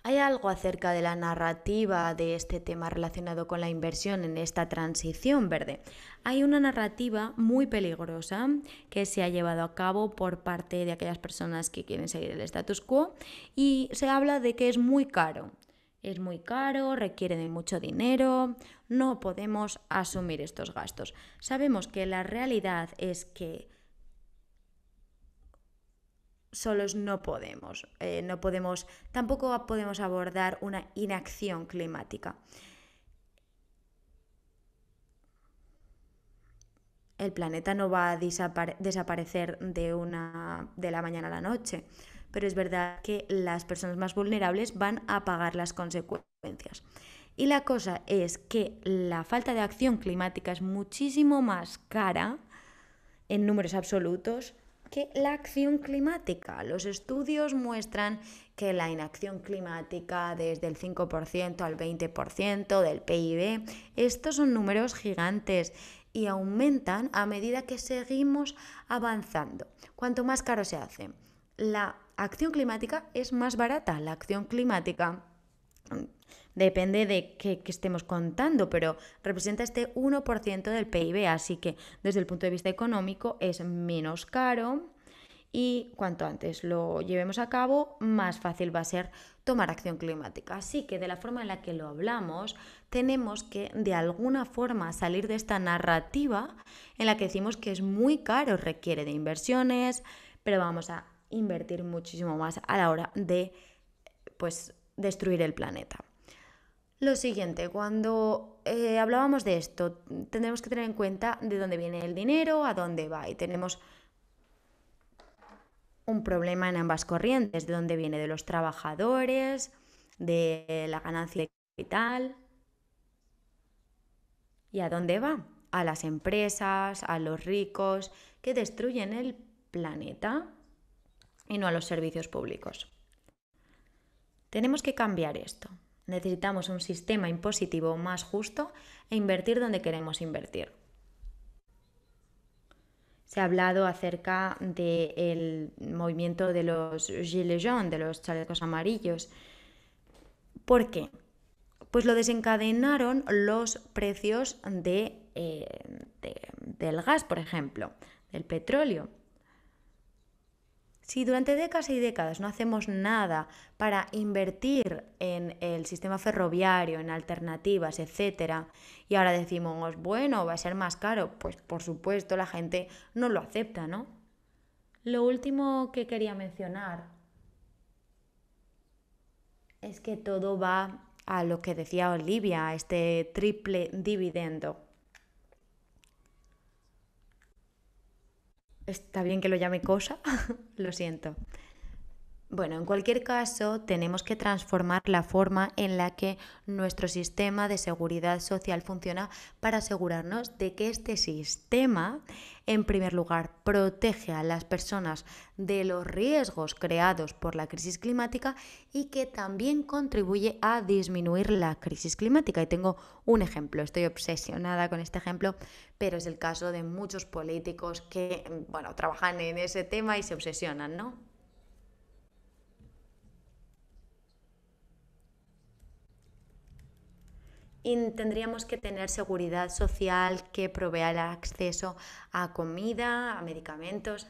¿Hay algo acerca de la narrativa de este tema relacionado con la inversión en esta transición verde? Hay una narrativa muy peligrosa que se ha llevado a cabo por parte de aquellas personas que quieren seguir el status quo y se habla de que es muy caro. Es muy caro, requiere de mucho dinero, no podemos asumir estos gastos. Sabemos que la realidad es que solos no podemos, eh, no podemos, tampoco podemos abordar una inacción climática. El planeta no va a desaparecer de, de la mañana a la noche, pero es verdad que las personas más vulnerables van a pagar las consecuencias. Y la cosa es que la falta de acción climática es muchísimo más cara en números absolutos que la acción climática. Los estudios muestran que la inacción climática desde el 5% al 20% del PIB, estos son números gigantes y aumentan a medida que seguimos avanzando. Cuanto más caro se hace, la acción climática es más barata. La acción climática Depende de qué, estemos contando, pero representa este 1% del PIB, así que desde el punto de vista económico es menos caro y cuanto antes lo llevemos a cabo, más fácil va a ser tomar acción climática. Así que de la forma en la que lo hablamos, tenemos que de alguna forma salir de esta narrativa en la que decimos que es muy caro, requiere de inversiones, pero vamos a invertir muchísimo más a la hora de pues destruir el planeta. Lo siguiente, cuando eh, hablábamos de esto, tenemos que tener en cuenta de dónde viene el dinero, a dónde va. Y tenemos un problema en ambas corrientes, de dónde viene, de los trabajadores, de la ganancia de capital. ¿Y a dónde va? A las empresas, a los ricos, que destruyen el planeta y no a los servicios públicos. Tenemos que cambiar esto. Necesitamos un sistema impositivo más justo e invertir donde queremos invertir. Se ha hablado acerca del movimiento de los gilets jaunes, de los chalecos amarillos. ¿Por qué? Pues lo desencadenaron los precios eh, del gas, por ejemplo, del petróleo. Si durante décadas y décadas no hacemos nada para invertir en el sistema ferroviario, en alternativas, etcétera, y ahora decimos, bueno, va a ser más caro, pues por supuesto la gente no lo acepta, ¿no? Lo último que quería mencionar es que todo va a lo que decía Olivia, a este triple dividendo. Está bien que lo llame cosa, lo siento. Bueno, en cualquier caso, tenemos que transformar la forma en la que nuestro sistema de seguridad social funciona para asegurarnos de que este sistema, en primer lugar, protege a las personas de los riesgos creados por la crisis climática y que también contribuye a disminuir la crisis climática. Y tengo un ejemplo, estoy obsesionada con este ejemplo, pero es el caso de muchos políticos que, trabajan en ese tema y se obsesionan, ¿no? y tendríamos que tener seguridad social que provea el acceso a comida, a medicamentos.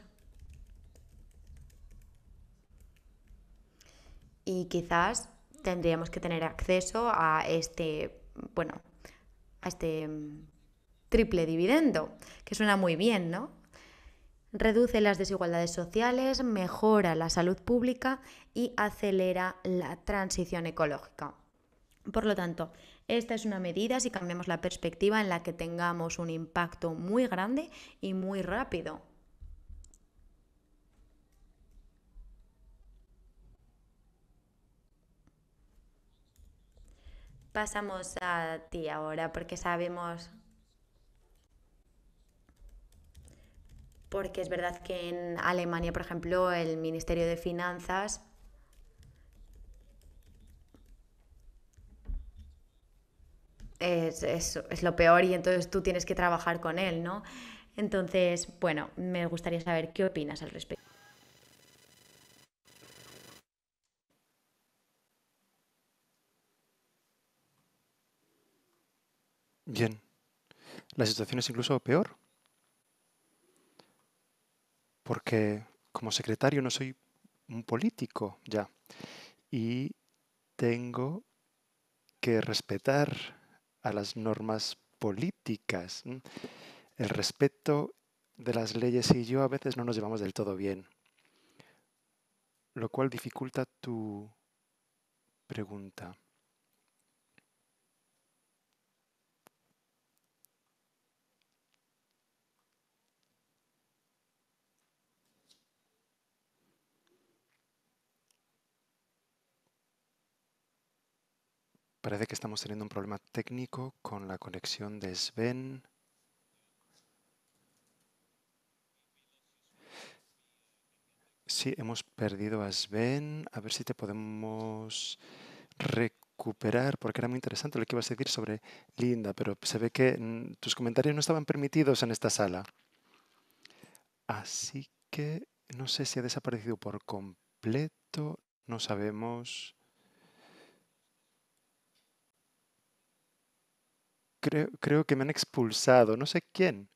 Y quizás tendríamos que tener acceso a este, bueno, a este mm, triple dividendo, que suena muy bien, ¿no? Reduce las desigualdades sociales, mejora la salud pública y acelera la transición ecológica. Por lo tanto, esta es una medida, si cambiamos la perspectiva, en la que tengamos un impacto muy grande y muy rápido. Pasamos a ti ahora porque sabemos... Porque es verdad que en Alemania, por ejemplo, el Ministerio de Finanzas es, lo peor y entonces tú tienes que trabajar con él, ¿no? Entonces, bueno, me gustaría saber qué opinas al respecto. Bien. La situación es incluso peor. Porque como secretario no soy un político ya. Y tengo que respetar a las normas políticas. El respeto de las leyes y yo a veces no nos llevamos del todo bien, lo cual dificulta tu pregunta. Parece que estamos teniendo un problema técnico con la conexión de Sven. Sí, hemos perdido a Sven. A ver si te podemos recuperar, porque era muy interesante lo que ibas a decir sobre Linda, pero se ve que mm, tus comentarios no estaban permitidos en esta sala. Así que no sé si ha desaparecido por completo, no sabemos. creo, creo que me han expulsado, no sé quién.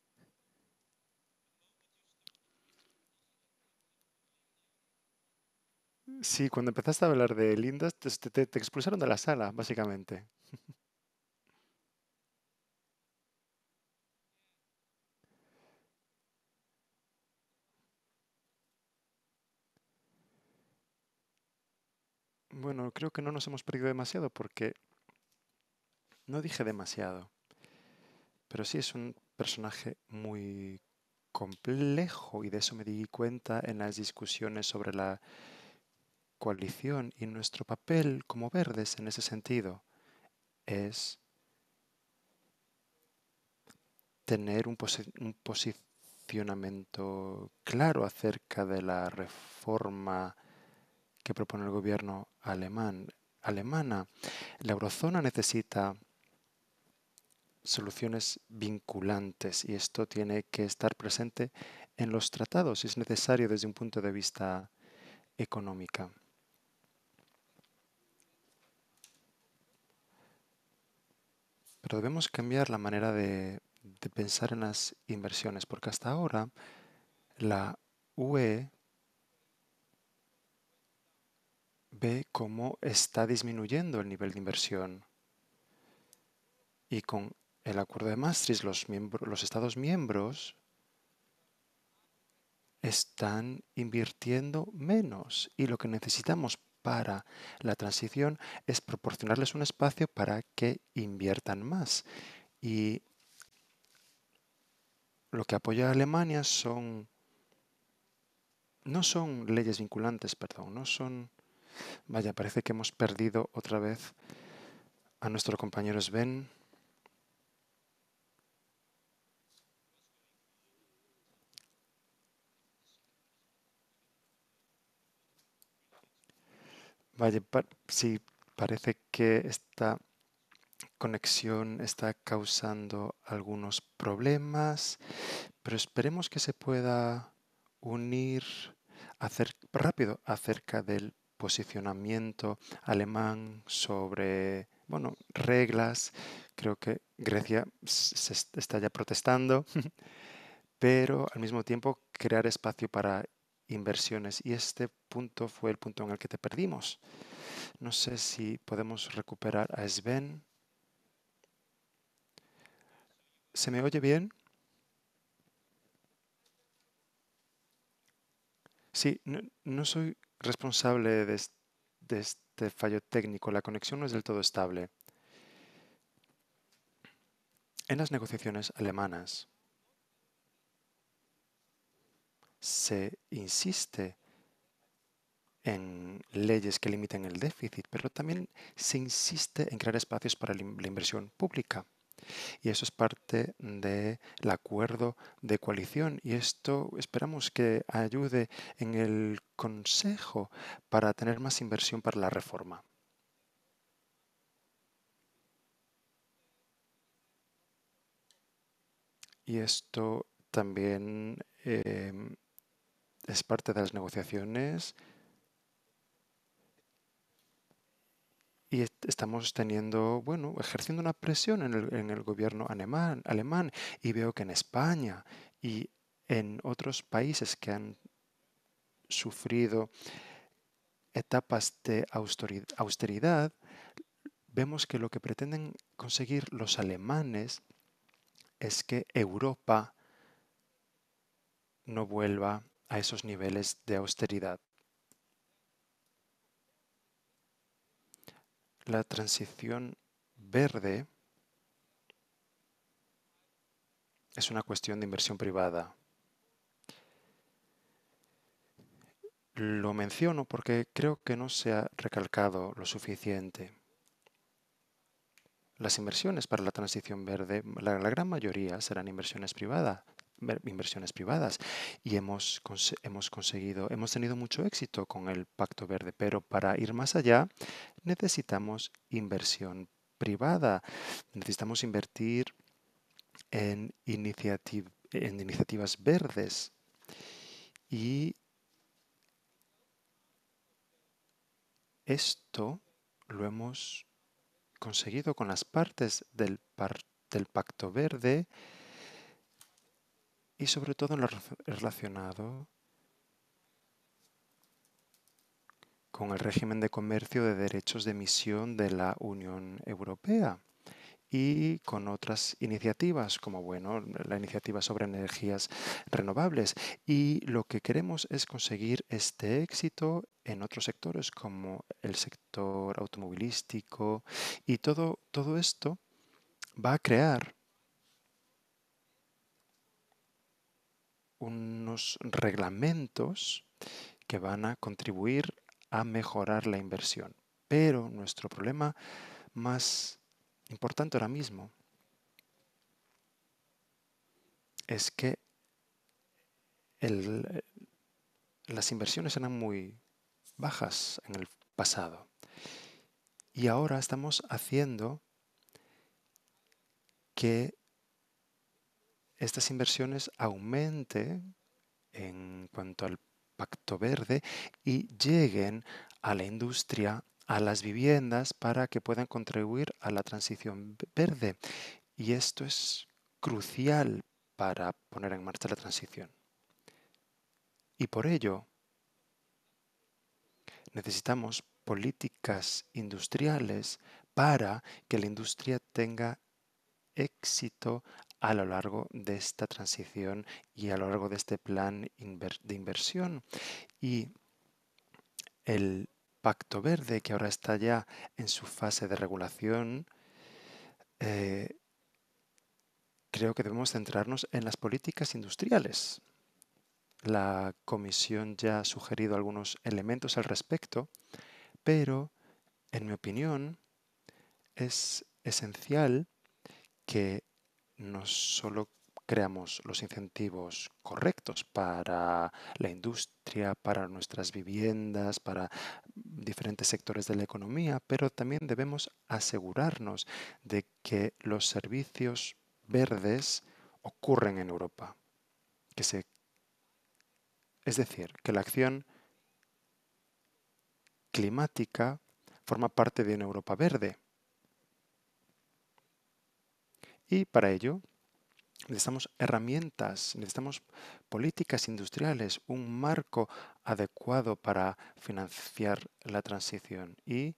Sí, cuando empezaste a hablar de lindas, te, te expulsaron de la sala, básicamente. Bueno, creo que no nos hemos perdido demasiado porque no dije demasiado, pero sí es un personaje muy complejo y de eso me di cuenta en las discusiones sobre la coalición y nuestro papel como verdes en ese sentido es tener un, posicionamiento claro acerca de la reforma que propone el gobierno alemán, alemana. La eurozona necesita soluciones vinculantes y esto tiene que estar presente en los tratados, es necesario desde un punto de vista económica. Pero debemos cambiar la manera de, de pensar en las inversiones, porque hasta ahora la UE ve cómo está disminuyendo el nivel de inversión y con el acuerdo de Maastricht, los, Estados miembros están invirtiendo menos y lo que necesitamos para la transición es proporcionarles un espacio para que inviertan más. Y lo que apoya a Alemania son no son leyes vinculantes, perdón, no son vaya, parece que hemos perdido otra vez a nuestro compañero Sven. Vaya, sí, parece que esta conexión está causando algunos problemas, pero esperemos que se pueda unir rápido acerca del posicionamiento alemán sobre bueno, reglas. Creo que Grecia se está ya protestando, pero al mismo tiempo crear espacio para inversiones. Y este punto fue el punto en el que te perdimos. No sé si podemos recuperar a Sven. ¿Se me oye bien? Sí, no, soy responsable de este fallo técnico. La conexión no es del todo estable. En las negociaciones alemanas, se insiste en leyes que limiten el déficit, pero también se insiste en crear espacios para la inversión pública. Y eso es parte del acuerdo de coalición. Y esto esperamos que ayude en el Consejo para tener más inversión para la reforma. Y esto también em, es parte de las negociaciones y estamos teniendo, bueno, ejerciendo una presión en el, gobierno alemán, alemán y veo que en España y en otros países que han sufrido etapas de austeridad, vemos que lo que pretenden conseguir los alemanes es que Europa no vuelva a esos niveles de austeridad. La transición verde es una cuestión de inversión privada. Lo menciono porque creo que no se ha recalcado lo suficiente. Las inversiones para la transición verde, la, gran mayoría serán inversiones privadas, inversiones privadas y hemos, conseguido, hemos tenido mucho éxito con el Pacto Verde, pero para ir más allá necesitamos inversión privada, necesitamos invertir en, en iniciativas verdes y esto lo hemos conseguido con las partes del, del Pacto Verde y sobre todo en lo relacionado con el régimen de comercio de derechos de emisión de la Unión Europea y con otras iniciativas como bueno, la iniciativa sobre energías renovables. Y lo que queremos es conseguir este éxito en otros sectores como el sector automovilístico y todo, todo esto va a crear unos reglamentos que van a contribuir a mejorar la inversión. Pero nuestro problema más importante ahora mismo es que las inversiones eran muy bajas en el pasado. Y ahora estamos haciendo que estas inversiones aumente en cuanto al pacto verde y lleguen a la industria, a las viviendas, para que puedan contribuir a la transición verde. Y esto es crucial para poner en marcha la transición. Y por ello necesitamos políticas industriales para que la industria tenga éxito a lo largo de esta transición y a lo largo de este plan de inversión. Y el Pacto Verde, que ahora está ya en su fase de regulación, eh, creo que debemos centrarnos en las políticas industriales. La Comisión ya ha sugerido algunos elementos al respecto, pero, en mi opinión, es esencial que no solo creamos los incentivos correctos para la industria, para nuestras viviendas, para diferentes sectores de la economía, pero también debemos asegurarnos de que los servicios verdes ocurren en Europa. Que Es decir, que la acción climática forma parte de una Europa verde y para ello necesitamos herramientas, necesitamos políticas industriales, un marco adecuado para financiar la transición. Y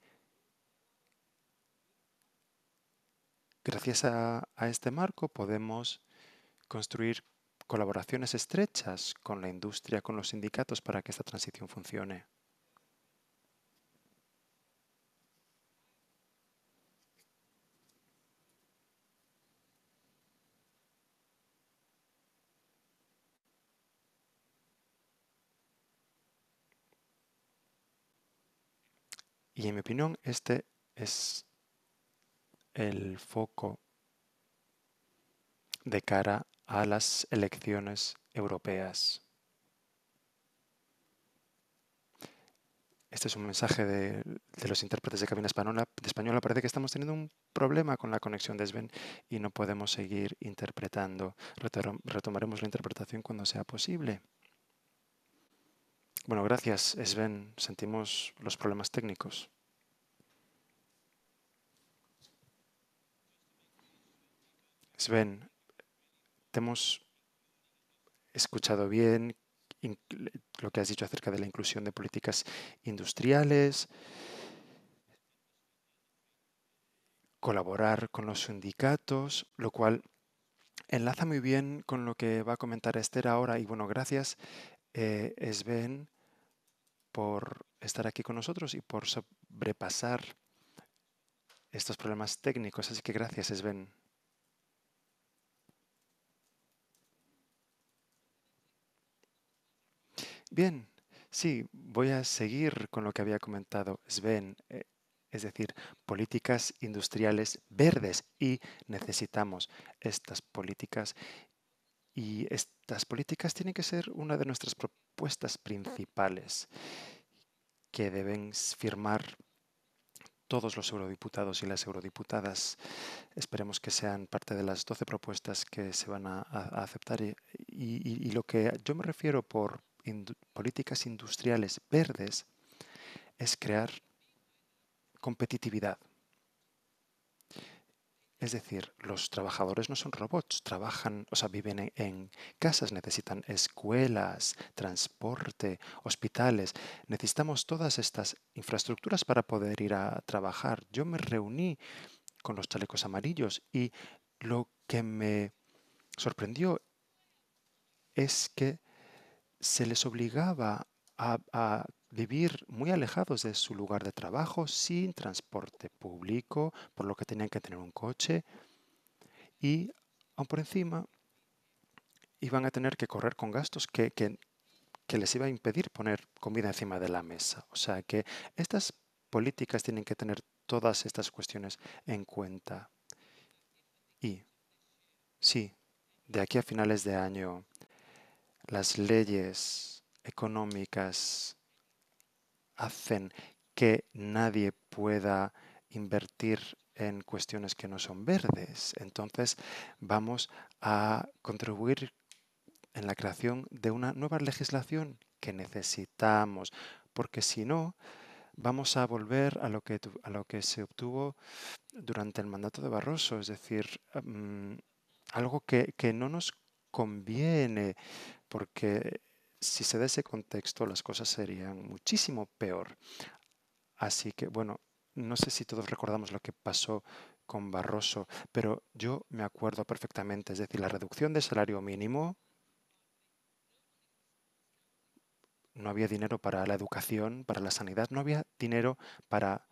gracias a, este marco podemos construir colaboraciones estrechas con la industria, con los sindicatos para que esta transición funcione. Y en mi opinión, este es el foco de cara a las elecciones europeas. Este es un mensaje de, los intérpretes de cabina española. De española. Parece que estamos teniendo un problema con la conexión de Sven y no podemos seguir interpretando. retomaremos la interpretación cuando sea posible. Bueno, gracias, Sven. Sentimos los problemas técnicos. Sven, te hemos escuchado bien lo que has dicho acerca de la inclusión de políticas industriales, colaborar con los sindicatos, lo cual enlaza muy bien con lo que va a comentar Esther ahora. Y bueno, gracias, eh, Sven, por estar aquí con nosotros y por sobrepasar estos problemas técnicos. Así que gracias, Sven. Bien, sí, voy a seguir con lo que había comentado Sven, eh, es decir, políticas industriales verdes y necesitamos estas políticas y estas políticas tienen que ser una de nuestras propuestas principales que deben firmar todos los eurodiputados y las eurodiputadas. Esperemos que sean parte de las 12 propuestas que se van a, aceptar. Eh, y, lo que yo me refiero por políticas industriales verdes es crear competitividad es decir, los trabajadores no son robots, trabajan, o sea, viven e-, en, casas, necesitan escuelas, transporte, hospitales. Necesitamos todas estas infraestructuras para poder ir a trabajar. Yo me reuní con los chalecos amarillos y lo que me sorprendió es que se les obligaba a vivir muy alejados de su lugar de trabajo, sin transporte público, por lo que tenían que tener un coche. Y aún por encima, iban a tener que correr con gastos que, que, que les iba a impedir poner comida encima de la mesa. O sea que estas políticas tienen que tener todas estas cuestiones en cuenta. Y sí, de aquí a finales de año, las leyes económicas hacen que nadie pueda invertir en cuestiones que no son verdes. Entonces vamos a contribuir en la creación de una nueva legislación que necesitamos, porque si no, vamos a volver a lo que, a lo que se obtuvo durante el mandato de Barroso, es decir, mm, algo que, que no nos conviene, porque si se da ese contexto, las cosas serían muchísimo peor. Así que, bueno, no sé si todos recordamos lo que pasó con Barroso, pero yo me acuerdo perfectamente, es decir, la reducción de salario mínimo, no había dinero para la educación, para la sanidad, no había dinero para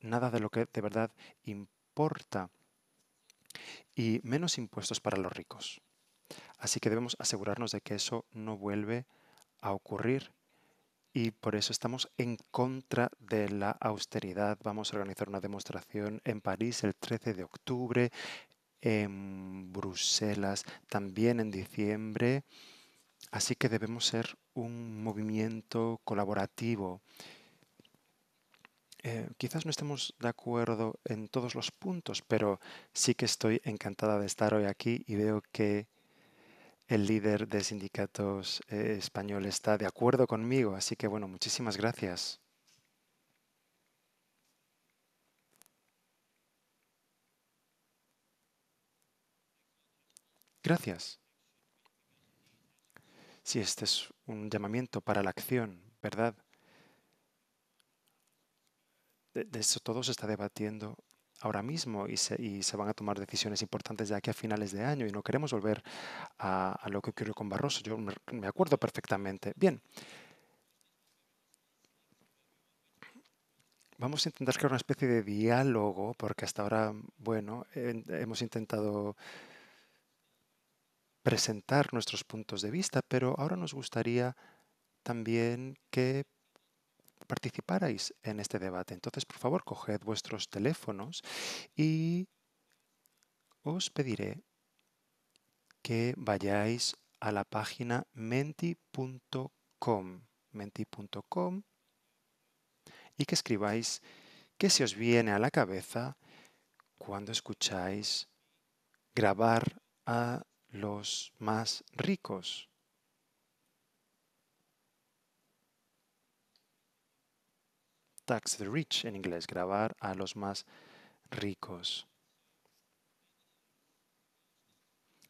nada de lo que de verdad importa y menos impuestos para los ricos. Así que debemos asegurarnos de que eso no vuelve a a ocurrir y por eso estamos en contra de la austeridad. Vamos a organizar una demostración en París el 13 de octubre, en Bruselas también en diciembre. Así que debemos ser un movimiento colaborativo. Eh, quizás no estemos de acuerdo en todos los puntos, pero sí que estoy encantada de estar hoy aquí y veo que el líder de sindicatos eh, español está de acuerdo conmigo. Así que bueno, muchísimas gracias. Gracias. Si este es un llamamiento para la acción, ¿verdad? De, eso todo se está debatiendo ahora mismo y se, van a tomar decisiones importantes de aquí a finales de año y no queremos volver a, lo que ocurrió con Barroso. Yo me acuerdo perfectamente. Bien, vamos a intentar crear una especie de diálogo, porque hasta ahora, bueno, hemos intentado presentar nuestros puntos de vista, pero ahora nos gustaría también que participaréis en este debate. Entonces, por favor, coged vuestros teléfonos y os pediré que vayáis a la página menti.com, menti.com, y que escribáis qué se os viene a la cabeza cuando escucháis grabar a los más ricos. tax the rich en inglés, grabar a los más ricos.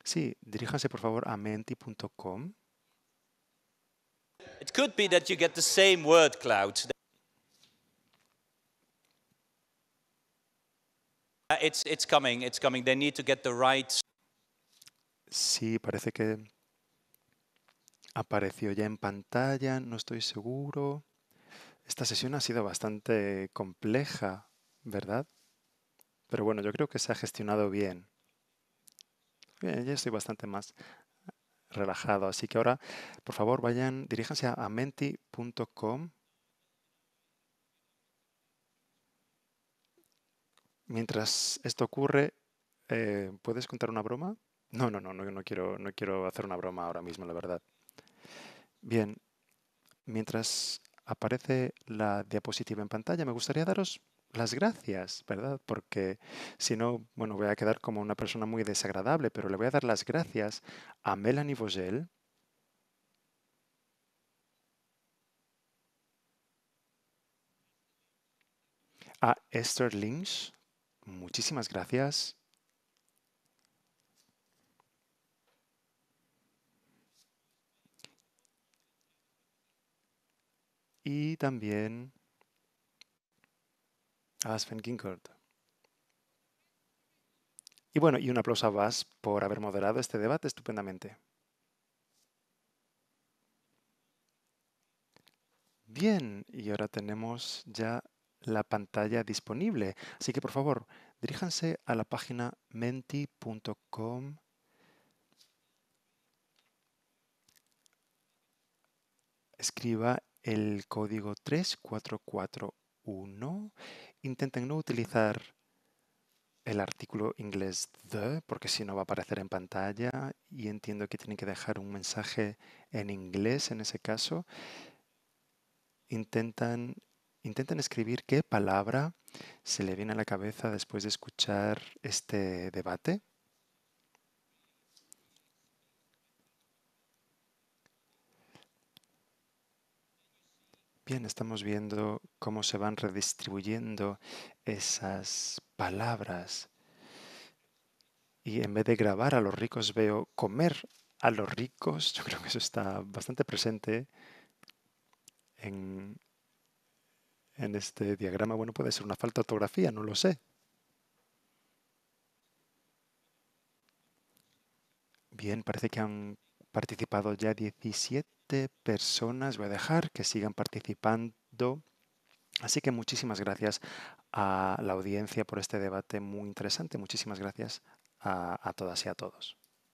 Sí, diríjanse por favor a menti.com. It could be that you get the same word uh, It's, it's coming, it's coming. They need to get the Sí, parece que apareció ya en pantalla, no estoy seguro. Esta sesión ha sido bastante compleja, ¿verdad? Pero bueno, yo creo que se ha gestionado bien. Bien, ya estoy bastante más relajado. Así que ahora, por favor, vayan, diríjanse a menti.com. Mientras esto ocurre, eh, ¿puedes contar una broma? No, no, no, no, quiero, no quiero hacer una broma ahora mismo, la verdad. Bien, mientras aparece la diapositiva en pantalla. Me gustaría daros las gracias, ¿verdad? Porque si no, bueno, voy a quedar como una persona muy desagradable, pero le voy a dar las gracias a Melanie Vogel. A Esther Lynch, muchísimas gracias. y también a Sven Ginkert. Y bueno, y un aplauso a Vas por haber moderado este debate estupendamente. Bien, y ahora tenemos ya la pantalla disponible. Así que por favor, diríjanse a la página menti.com. Escriba el código 3441. Intenten no utilizar el artículo inglés the, porque si no va a aparecer en pantalla y entiendo que tienen que dejar un mensaje en inglés en ese caso. Intentan, intentan escribir qué palabra se le viene a la cabeza después de escuchar este debate. estamos viendo cómo se van redistribuyendo esas palabras. Y en vez de grabar a los ricos, veo comer a los ricos. Yo creo que eso está bastante presente en, en este diagrama. Bueno, puede ser una falta de ortografía, no lo sé. Bien, parece que han participado ya 17 personas. Voy a dejar que sigan participando. Así que muchísimas gracias a la audiencia por este debate muy interesante. Muchísimas gracias a, a todas y a todos.